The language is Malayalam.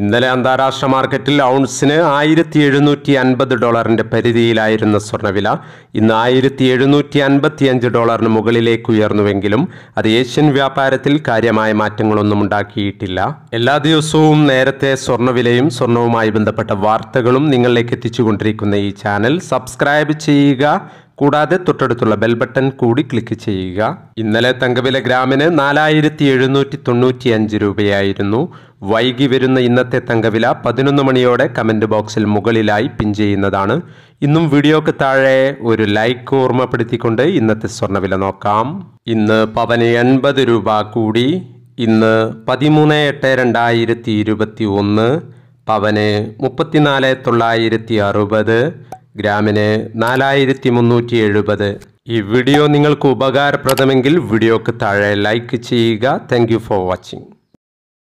ഇന്നലെ അന്താരാഷ്ട്ര മാർക്കറ്റിൽ ഔൺസിന് ആയിരത്തി എഴുന്നൂറ്റി അൻപത് ഡോളറിന്റെ പരിധിയിലായിരുന്ന സ്വർണ്ണവില ഇന്ന് ആയിരത്തി എഴുന്നൂറ്റി അൻപത്തി അഞ്ച് ഡോളറിന് മുകളിലേക്ക് ഉയർന്നുവെങ്കിലും അത് ഏഷ്യൻ വ്യാപാരത്തിൽ കാര്യമായ മാറ്റങ്ങളൊന്നും ഉണ്ടാക്കിയിട്ടില്ല എല്ലാ ദിവസവും നേരത്തെ സ്വർണ്ണവിലയും സ്വർണവുമായി ബന്ധപ്പെട്ട വാർത്തകളും നിങ്ങളിലേക്ക് എത്തിച്ചുകൊണ്ടിരിക്കുന്ന ഈ ചാനൽ സബ്സ്ക്രൈബ് ചെയ്യുക കൂടാതെ തൊട്ടടുത്തുള്ള ബെൽ ബട്ടൺ കൂടി ക്ലിക്ക് ചെയ്യുക ഇന്നലെ തങ്കവില ഗ്രാമിന് നാലായിരത്തി എഴുന്നൂറ്റി തൊണ്ണൂറ്റി അഞ്ച് രൂപയായിരുന്നു വൈകി വരുന്ന ഇന്നത്തെ തങ്കവില പതിനൊന്ന് മണിയോടെ കമൻറ്റ് ബോക്സിൽ മുകളിലായി പിൻ ചെയ്യുന്നതാണ് ഇന്നും വീഡിയോക്ക് താഴെ ഒരു ലൈക്ക് ഓർമ്മപ്പെടുത്തിക്കൊണ്ട് ഇന്നത്തെ സ്വർണ്ണവില നോക്കാം ഇന്ന് പവന് എൺപത് രൂപ കൂടി ഇന്ന് പതിമൂന്ന് എട്ട് രണ്ടായിരത്തി ഇരുപത്തി ഒന്ന് പവന് മുപ്പത്തിനാല് തൊള്ളായിരത്തി അറുപത് ഗ്രാമിന് നാലായിരത്തി മുന്നൂറ്റി എഴുപത് ഈ വീഡിയോ നിങ്ങൾക്ക് ഉപകാരപ്രദമെങ്കിൽ വീഡിയോക്ക് താഴെ ലൈക്ക് ചെയ്യുക താങ്ക് ഫോർ വാച്ചിങ്